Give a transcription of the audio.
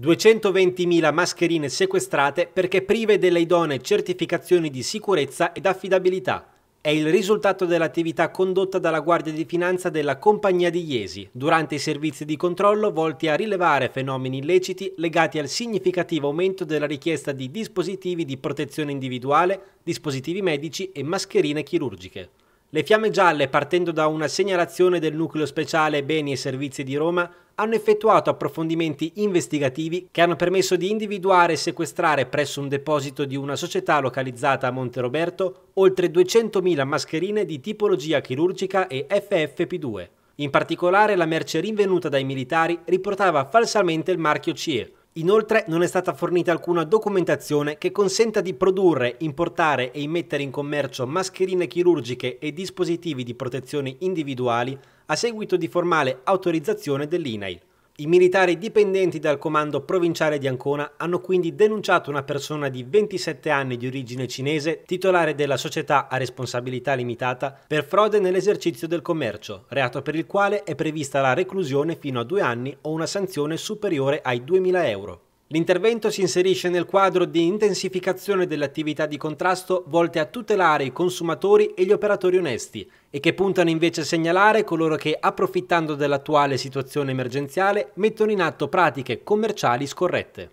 220.000 mascherine sequestrate perché prive delle idonee certificazioni di sicurezza ed affidabilità. È il risultato dell'attività condotta dalla Guardia di Finanza della Compagnia di Iesi durante i servizi di controllo volti a rilevare fenomeni illeciti legati al significativo aumento della richiesta di dispositivi di protezione individuale, dispositivi medici e mascherine chirurgiche. Le fiamme gialle, partendo da una segnalazione del nucleo speciale Beni e Servizi di Roma, hanno effettuato approfondimenti investigativi che hanno permesso di individuare e sequestrare presso un deposito di una società localizzata a Monte Roberto oltre 200.000 mascherine di tipologia chirurgica e FFP2. In particolare la merce rinvenuta dai militari riportava falsamente il marchio CE, Inoltre non è stata fornita alcuna documentazione che consenta di produrre, importare e immettere in commercio mascherine chirurgiche e dispositivi di protezione individuali a seguito di formale autorizzazione dell'INAIL. I militari dipendenti dal comando provinciale di Ancona hanno quindi denunciato una persona di 27 anni di origine cinese, titolare della società a responsabilità limitata, per frode nell'esercizio del commercio, reato per il quale è prevista la reclusione fino a due anni o una sanzione superiore ai 2.000 euro. L'intervento si inserisce nel quadro di intensificazione delle attività di contrasto volte a tutelare i consumatori e gli operatori onesti e che puntano invece a segnalare coloro che, approfittando dell'attuale situazione emergenziale, mettono in atto pratiche commerciali scorrette.